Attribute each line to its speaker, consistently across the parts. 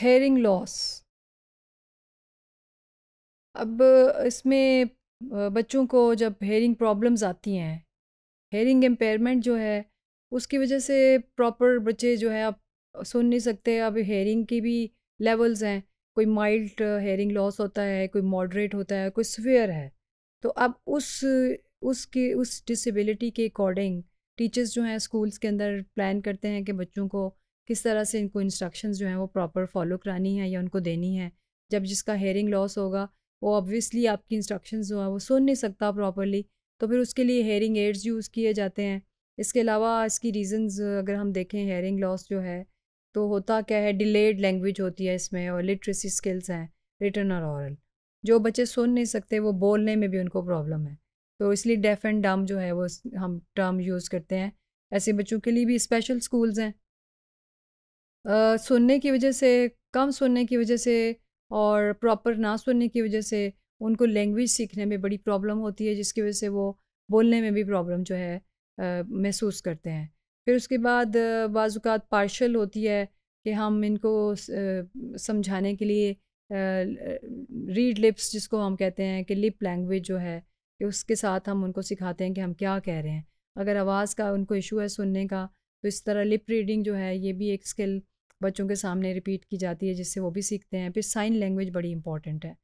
Speaker 1: hearing loss अब इसमें बच्चों को जब हेयरिंग प्रॉब्लम्स आती हैं हेयरिंग एम्पेयरमेंट जो है उसकी वजह से प्रॉपर बच्चे जो है अब सुन नहीं सकते अब हेयरिंग की भी लेवल्स हैं कोई माइल्ड हेयरिंग लॉस होता है कोई मॉडरेट होता है कोई स्वेयर है तो अब उस उसकी उस डिसेबिलिटी के अकॉर्डिंग टीचर्स जो हैं स्कूल्स के अंदर प्लान करते हैं कि बच्चों को किस तरह से इनको इंस्ट्रक्शंस जो हैं वो प्रॉपर फॉलो करानी है या उनको देनी है जब जिसका हेयरिंग लॉस होगा वो ऑब्वियसली आपकी इंस्ट्रक्शंस जो है वो सुन नहीं सकता प्रॉपरली तो फिर उसके लिए हेयरिंग एड्स यूज़ किए जाते हैं इसके अलावा इसकी रीजंस अगर हम देखें हेयरिंग लॉस जो है तो होता क्या है डिलेड लैंग्वेज होती है इसमें और लिटरेसी स्किल्स हैं रिटर्न और औरल जो बच्चे सुन नहीं सकते वो बोलने में भी उनको प्रॉब्लम है तो इसलिए डेफ एंड डम जो है वो हम टर्म यूज़ करते हैं ऐसे बच्चों के लिए भी स्पेशल स्कूल्स हैं सुनने की वजह से कम सुनने की वजह से और प्रॉपर ना सुनने की वजह से उनको लैंग्वेज सीखने में बड़ी प्रॉब्लम होती है जिसकी वजह से वो बोलने में भी प्रॉब्लम जो है महसूस करते हैं फिर उसके बाद बाज़ात पार्शल होती है कि हम इनको समझाने के लिए रीड लिप्स जिसको हम कहते हैं कि लिप लैंग्वेज जो है कि उसके साथ हम उनको सिखाते हैं कि हम क्या कह रहे हैं अगर आवाज़ का उनको इशू है सुनने का तो इस तरह लिप रीडिंग जो है ये भी एक स्किल बच्चों के सामने रिपीट की जाती है जिससे वो भी सीखते हैं फिर साइन लैंग्वेज बड़ी इंपॉर्टेंट है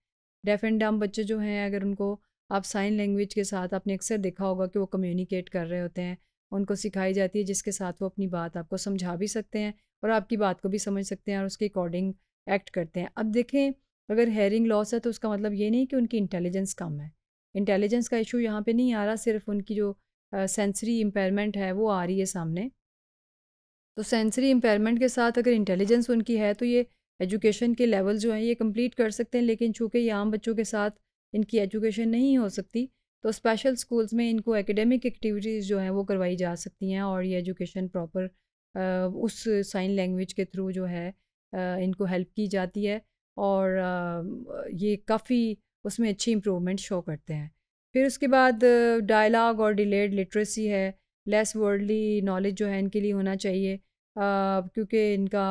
Speaker 1: डेफ एंड डम बच्चे जो हैं अगर उनको आप साइन लैंग्वेज के साथ आपने अक्सर देखा होगा कि वो कम्युनिकेट कर रहे होते हैं उनको सिखाई जाती है जिसके साथ वो अपनी बात आपको समझा भी सकते हैं और आपकी बात को भी समझ सकते हैं और उसके अकॉर्डिंग एक्ट करते हैं अब देखें अगर हेयरिंग लॉस है तो उसका मतलब ये नहीं कि उनकी इंटेलिजेंस कम है इंटेलिजेंस का इशू यहाँ पे नहीं आ रहा सिर्फ उनकी जो सेंसरी uh, इम्पेयरमेंट है वो आ रही है सामने तो सेंसरी इम्पेयरमेंट के साथ अगर इंटेलिजेंस उनकी है तो ये एजुकेशन के लेवल जो हैं ये कंप्लीट कर सकते हैं लेकिन चूँकि ये आम बच्चों के साथ इनकी एजुकेशन नहीं हो सकती तो स्पेशल स्कूल्स में इनको एकेडमिक एक्टिविटीज़ जो हैं वो करवाई जा सकती हैं और ये एजुकेशन प्रॉपर उस साइन लैंग्वेज के थ्रू जो है इनको हेल्प की जाती है और ये काफ़ी उसमें अच्छी इम्प्रूवमेंट शो करते हैं फिर उसके बाद डायलाग और डिलेड लिटरेसी है लेस वर्ल्डली नॉलेज जो है इनके लिए होना चाहिए क्योंकि इनका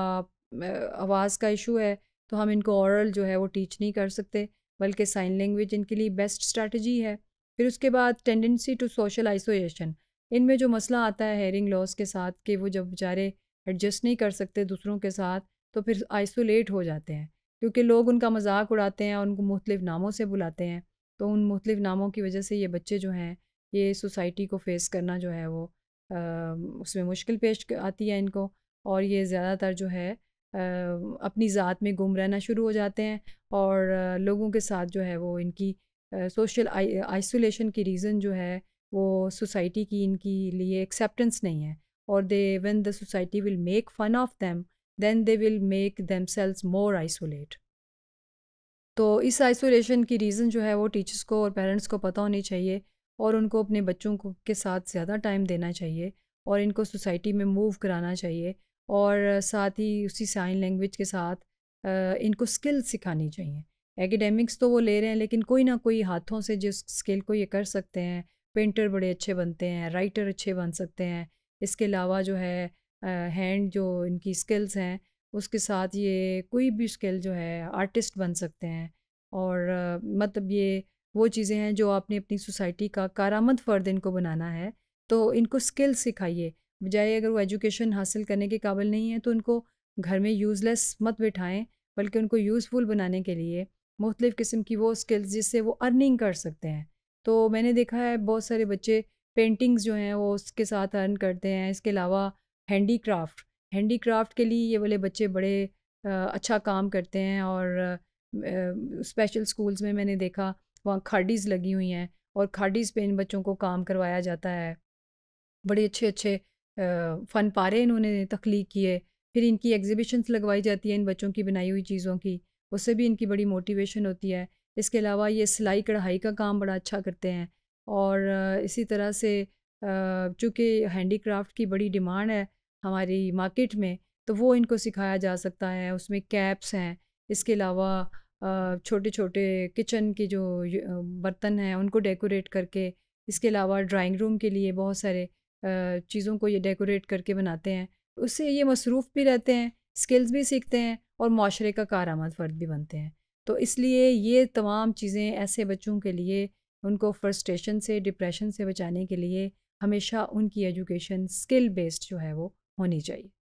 Speaker 1: आवाज़ का इशू है तो हम इनको औरल जो है वो टीच नहीं कर सकते बल्कि साइन लैंग्वेज इनके लिए बेस्ट स्ट्रैटी है फिर उसके बाद टेंडेंसी टू सोशल आइसोलेशन इनमें जो मसला आता है हेयरिंग लॉस के साथ कि वो जब बेचारे एडजस्ट नहीं कर सकते दूसरों के साथ तो फिर आइसोलेट हो जाते हैं क्योंकि लोग उनका मजाक उड़ाते हैं और उनको मुख्तलिफ़ नामों से बुलाते हैं तो उन मुख्तलिफ़ नामों की वजह से ये बच्चे जो हैं ये सोसाइटी को फेस करना जो है वो आ, उसमें मुश्किल पेश आती है इनको और ये ज़्यादातर जो है आ, अपनी ज़ात में गुम रहना शुरू हो जाते हैं और लोगों के साथ जो है वो इनकी सोशल आइसोलेशन की रीज़न जो है वो सोसाइटी की इनकी लिए एक्सेप्टेंस नहीं है और they when the society will make fun of them then they will make themselves more isolate तो इस आइसोलेशन की रीज़न जो है वो टीचर्स को और पेरेंट्स को पता होनी चाहिए और उनको अपने बच्चों को के साथ ज़्यादा टाइम देना चाहिए और इनको सोसाइटी में मूव कराना चाहिए और साथ ही उसी साइन लैंग्वेज के साथ इनको स्किल सिखानी चाहिए एकेडमिक्स तो वो ले रहे हैं लेकिन कोई ना कोई हाथों से जिस स्किल को ये कर सकते हैं पेंटर बड़े अच्छे बनते हैं राइटर अच्छे बन सकते हैं इसके अलावा जो है हैंड जो इनकी स्किल्स हैं उसके साथ ये कोई भी स्किल जो है आर्टिस्ट बन सकते हैं और मतलब ये वो चीज़ें हैं जो आपने अपनी सोसाइटी का कारामद फ़र्द इनको बनाना है तो इनको स्किल सिखाइए बजाय अगर वो एजुकेशन हासिल करने के काबिल नहीं है तो उनको घर में यूज़लेस मत बिठाएं बल्कि उनको यूज़फुल बनाने के लिए मुख्तलिफ़ किस्म की वो स्किल्स जिससे वो अर्निंग कर सकते हैं तो मैंने देखा है बहुत सारे बच्चे पेंटिंग्स जो हैं वो उसके साथ अर्न करते हैं इसके अलावा हैंडी क्राफ्ट हैंडी क्राफ्ट के लिए ये वाले बच्चे बड़े अच्छा काम करते हैं और स्पेशल स्कूल्स में मैंने देखा वहाँ खाडीज़ लगी हुई हैं और खाडीज़ पे इन बच्चों को काम करवाया जाता है बड़े अच्छे अच्छे फ़न पारे इन्होंने तख्लीक किए फिर इनकी एग्ज़िबिशन्स लगवाई जाती है इन बच्चों की बनाई हुई चीज़ों की उससे भी इनकी बड़ी मोटिवेशन होती है इसके अलावा ये सिलाई कढ़ाई का काम बड़ा अच्छा करते हैं और इसी तरह से चूँकि हैंडीक्राफ्ट की बड़ी डिमांड है हमारी मार्केट में तो वो इनको सिखाया जा सकता है उसमें कैप्स हैं इसके अलावा छोटे छोटे किचन की जो बर्तन हैं उनको डेकोरेट करके इसके अलावा ड्राइंग रूम के लिए बहुत सारे चीज़ों को ये डेकोरेट करके बनाते हैं उससे ये मसरूफ़ भी रहते हैं स्किल्स भी सीखते हैं और माशरे का कार आमद फ़र्द भी बनते हैं तो इसलिए ये तमाम चीज़ें ऐसे बच्चों के लिए उनको फ्रस्ट्रेशन से डिप्रेशन से बचाने के लिए हमेशा उनकी एजुकेशन स्किल बेस्ड जो है वो होनी चाहिए